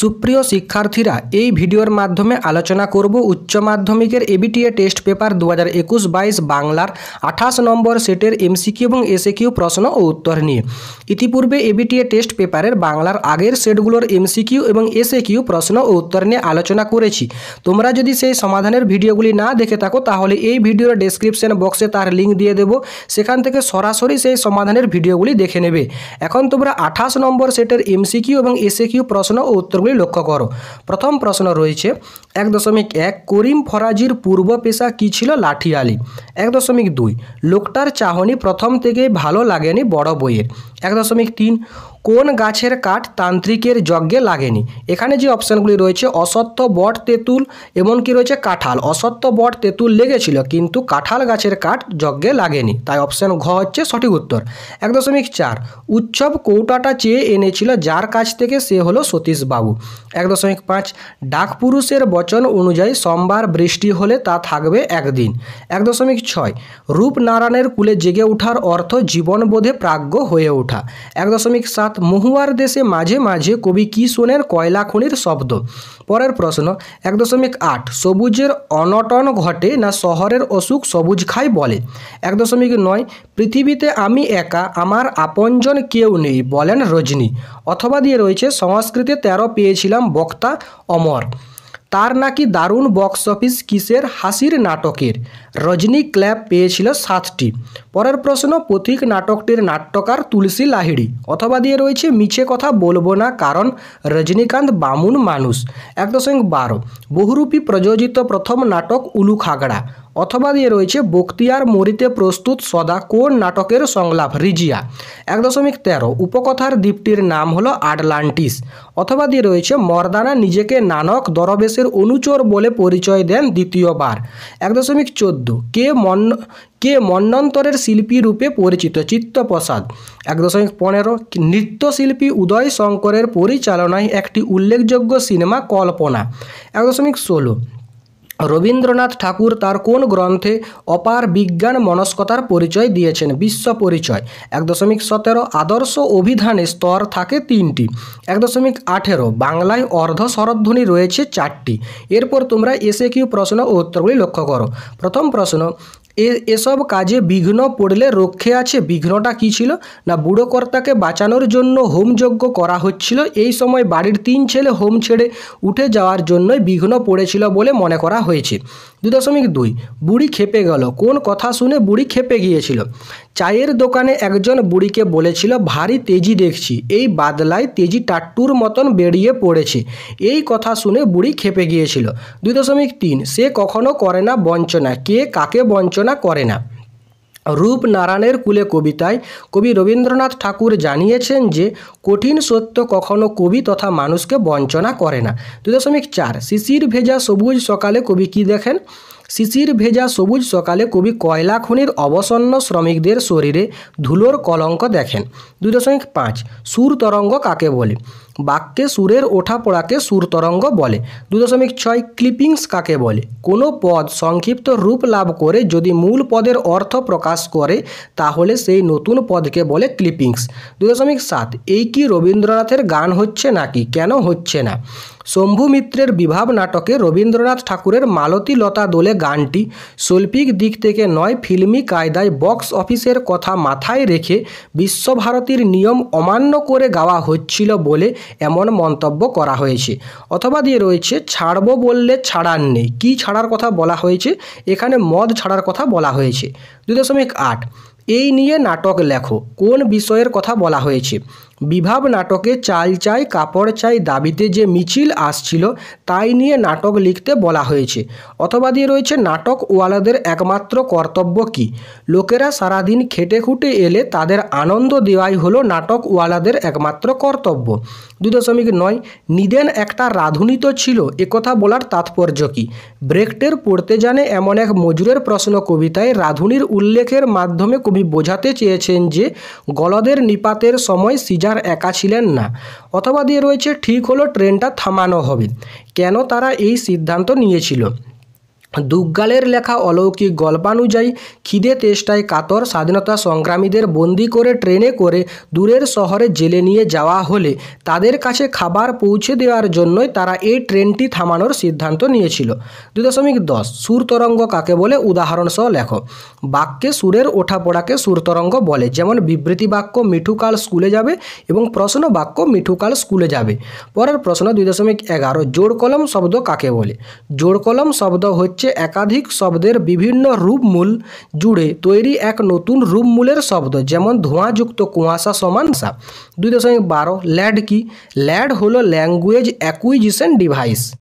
সুপ্রিয় শিক্ষার্থীরা এই ভিডিওর মাধ্যমে আলোচনা করব উচ্চ মাধ্যমিকের এবিটিএ টেস্ট পেপার দু হাজার একুশ বাইশ বাংলার আঠাশ নম্বর সেটের এমসিকিউ এবং এসএকিউ প্রশ্ন ও উত্তর নিয়ে ইতিপূর্বে এবিটিএ টেস্ট পেপারের বাংলার আগের সেটগুলোর এমসিকিউ এবং এসএকিউ প্রশ্ন ও উত্তর নিয়ে আলোচনা করেছি তোমরা যদি সেই সমাধানের ভিডিওগুলি না দেখে থাকো তাহলে এই ভিডিওর ডেসক্রিপশন বক্সে তার লিঙ্ক দিয়ে দেব সেখান থেকে সরাসরি সেই সমাধানের ভিডিওগুলি দেখে নেবে এখন তোমরা আঠাশ নম্বর সেটের এমসিকিউ এবং এসএকিউ প্রশ্ন ও উত্তর প্রশ্নগুলি লক্ষ্য করো প্রথম প্রশ্ন রয়েছে এক দশমিক এক করিম ফরাজির পূর্ব পেশা কী ছিল লাঠিয়ালি এক দশমিক দুই লোকটার চাহনি প্রথম থেকেই ভালো লাগেনি বড় বইয়ের এক দশমিক তিন কোন গাছের কাঠ তান্ত্রিকের যজ্ঞে লাগেনি এখানে যে অপশানগুলি রয়েছে অসত্য বট তেঁতুল এমনকি রয়েছে কাঁঠাল অসত্য বট তেঁতুল লেগেছিল কিন্তু কাঁঠাল গাছের কাঠ যজ্ঞে লাগেনি তাই অপশান ঘ হচ্ছে সঠিক উত্তর এক দশমিক চার উৎসব কৌটাটা চেয়ে এনেছিল যার কাছ থেকে সে হলো সতীশবাবু এক দশমিক পাঁচ ডাকপুরুষের বচন অনুযায়ী সোমবার বৃষ্টি হলে তা থাকবে একদিন এক দশমিক ছয় রূপনারায়ণের কুলে জেগে ওঠার অর্থ জীবনবোধে প্রাজ্ঞ হয়ে ওঠে ওঠা এক দশমিক সাত মহুয়ার দেশে মাঝে মাঝে কবি কি শোনেন কয়লা খনির শব্দ পরের প্রশ্ন এক দশমিক আট সবুজের অনটন ঘটে না শহরের অসুখ সবুজ খাই বলে এক দশমিক নয় পৃথিবীতে আমি একা আমার আপনজন কেউ নেই বলেন রজনী অথবা দিয়ে রয়েছে সংস্কৃতে তেরো পেয়েছিলাম বক্তা অমর তার নাকি দারুণ বক্স অফিস কিসের হাসির নাটকের রজনী ক্ল্যাব পেয়েছিল সাতটি পরের প্রশ্ন পথিক নাটকটির নাট্যকার তুলসী লাহিড়ি অথবা দিয়ে রয়েছে মিছে কথা বলবো না কারণ রজনীকান্ত বামুন মানুষ এক দশমিক বারো বহুরূপী প্রযোজিত প্রথম নাটক উলু খাগড়া অথবা দিয়ে রয়েছে বক্তিয়ার মরিতে প্রস্তুত সদা কোন নাটকের সংলাপ রিজিয়া এক দশমিক তেরো উপকথার দ্বীপটির নাম হলো আটলান্টিস অথবা দিয়ে রয়েছে মর্দানা নিজেকে নানক দরবেশের অনুচর বলে পরিচয় দেন দ্বিতীয়বার এক দশমিক চোদ্দো কে মন কে মন্নন্তরের শিল্পী রূপে পরিচিত চিত্তপ্রসাদ এক দশমিক পনেরো নৃত্যশিল্পী উদয় শঙ্করের পরিচালনায় একটি উল্লেখযোগ্য সিনেমা কল্পনা এক দশমিক ষোলো রবীন্দ্রনাথ ঠাকুর তার কোন গ্রন্থে অপার বিজ্ঞান মনস্কতার পরিচয় দিয়েছেন বিশ্ব পরিচয় এক দশমিক সতেরো আদর্শ অভিধানে স্তর থাকে তিনটি এক দশমিক আঠেরো বাংলায় অর্ধ শরধ্বনি রয়েছে চারটি এরপর তোমরা এসে কিউ প্রশ্ন ও উত্তরগুলি লক্ষ্য করো প্রথম প্রশ্ন এ এসব কাজে বিঘ্ন পড়লে রক্ষে আছে বিঘ্নটা কী ছিল না বুড়ো কর্তাকে বাঁচানোর জন্য হোমযজ্ঞ করা হচ্ছিল এই সময় বাড়ির তিন ছেলে হোম ছেড়ে উঠে যাওয়ার জন্যই বিঘ্ন পড়েছিল বলে মনে করা হয়েছে দু দশমিক দুই বুড়ি খেপে গেল কোন কথা শুনে বুড়ি খেপে গিয়েছিল চায়ের দোকানে একজন বুড়িকে বলেছিল ভারী তেজি দেখছি এই বাদলায় তেজি টাট্টুর মতন বেরিয়ে পড়েছে এই কথা শুনে বুড়ি খেপে গিয়েছিল দুই দশমিক তিন সে কখনো করে না বঞ্চনা কে কাকে বঞ্চনা করে না রূপনারায়ণের কুলে কবিতায় কবি রবীন্দ্রনাথ ঠাকুর জানিয়েছেন যে কঠিন সত্য কখনো কবি তথা মানুষকে বঞ্চনা করে না দুই দশমিক চার শিশির ভেজা সবুজ সকালে কবি কি দেখেন শিশির ভেজা সবুজ সকালে কবি কয়লা খনির অবসন্ন শ্রমিকদের শরীরে ধুলোর কলঙ্ক দেখেন দুই দশমিক পাঁচ সুর তরঙ্গ কাকে বলে বাক্যে সুরের ওঠা পড়াকে সুর তরঙ্গ বলে দু দশমিক ছয় ক্লিপিংস কাকে বলে কোনো পদ সংক্ষিপ্ত রূপ লাভ করে যদি মূল পদের অর্থ প্রকাশ করে তাহলে সেই নতুন পদকে বলে ক্লিপিংস দু দশমিক সাত এই কি রবীন্দ্রনাথের গান হচ্ছে নাকি কেন হচ্ছে না শম্ভু মিত্রের বিভাব নাটকে রবীন্দ্রনাথ ঠাকুরের মালতী লতা দোলে গানটি শৈল্পিক দিক থেকে নয় ফিল্মি কায়দায় বক্স অফিসের কথা মাথায় রেখে বিশ্বভারতীর নিয়ম অমান্য করে গাওয়া হচ্ছিল বলে এমন মন্তব্য করা হয়েছে অথবা দিয়ে রয়েছে ছাড়বো বললে ছাড়ার নেই কী ছাড়ার কথা বলা হয়েছে এখানে মদ ছাড়ার কথা বলা হয়েছে দুই দশমিক আট এই নিয়ে নাটক লেখো কোন বিষয়ের কথা বলা হয়েছে বিভাব নাটকে চাল চাই কাপড় চাই দাবিতে যে মিছিল আসছিল তাই নিয়ে নাটক লিখতে বলা হয়েছে অথবা দিয়ে রয়েছে নাটক ওয়ালাদের একমাত্র কর্তব্য কি লোকেরা সারাদিন খেটে খুটে এলে তাদের আনন্দ দেওয়াই হলো নাটক ওয়ালাদের একমাত্র কর্তব্য দুই দশমিক নয় নিদেন একটা রাধুনি তো ছিল একথা বলার তাৎপর্য কি ব্রেকটের পড়তে জানে এমন এক মজুরের প্রশ্ন কবিতায় রাধুনির উল্লেখের মাধ্যমে কবি বোঝাতে চেয়েছেন যে গলদের নিপাতের সময় সিজা যার একা ছিলেন না অথবা দিয়ে রয়েছে ঠিক হলো ট্রেনটা থামানো হবে কেন তারা এই সিদ্ধান্ত নিয়েছিল দুগ্গালের লেখা অলৌকিক গল্পানুযায়ী খিদে তেষ্টায় কাতর স্বাধীনতা সংগ্রামীদের বন্দি করে ট্রেনে করে দূরের শহরে জেলে নিয়ে যাওয়া হলে তাদের কাছে খাবার পৌঁছে দেওয়ার জন্যই তারা এই ট্রেনটি থামানোর সিদ্ধান্ত নিয়েছিল দুই দশমিক দশ সুরতরঙ্গ কাকে বলে উদাহরণসহ লেখো বাক্যে সুরের ওঠাপড়াকে সুরতরঙ্গ বলে যেমন বিবৃতি বাক্য মিঠুকাল স্কুলে যাবে এবং প্রশ্ন বাক্য মিঠুকাল স্কুলে যাবে পরের প্রশ্ন দুই দশমিক এগারো জোড়কলম কলম শব্দ কাকে বলে জোড়কলম কলম শব্দ হচ্ছে হচ্ছে একাধিক শব্দের বিভিন্ন রূপমূল জুড়ে তৈরি এক নতুন রূপমূলের শব্দ যেমন ধোঁয়াযুক্ত কুয়াশা সমানসা দুই দশমিক বারো ল্যাড কি ল্যাড হলো ল্যাঙ্গুয়েজ অ্যাকুইজিশন ডিভাইস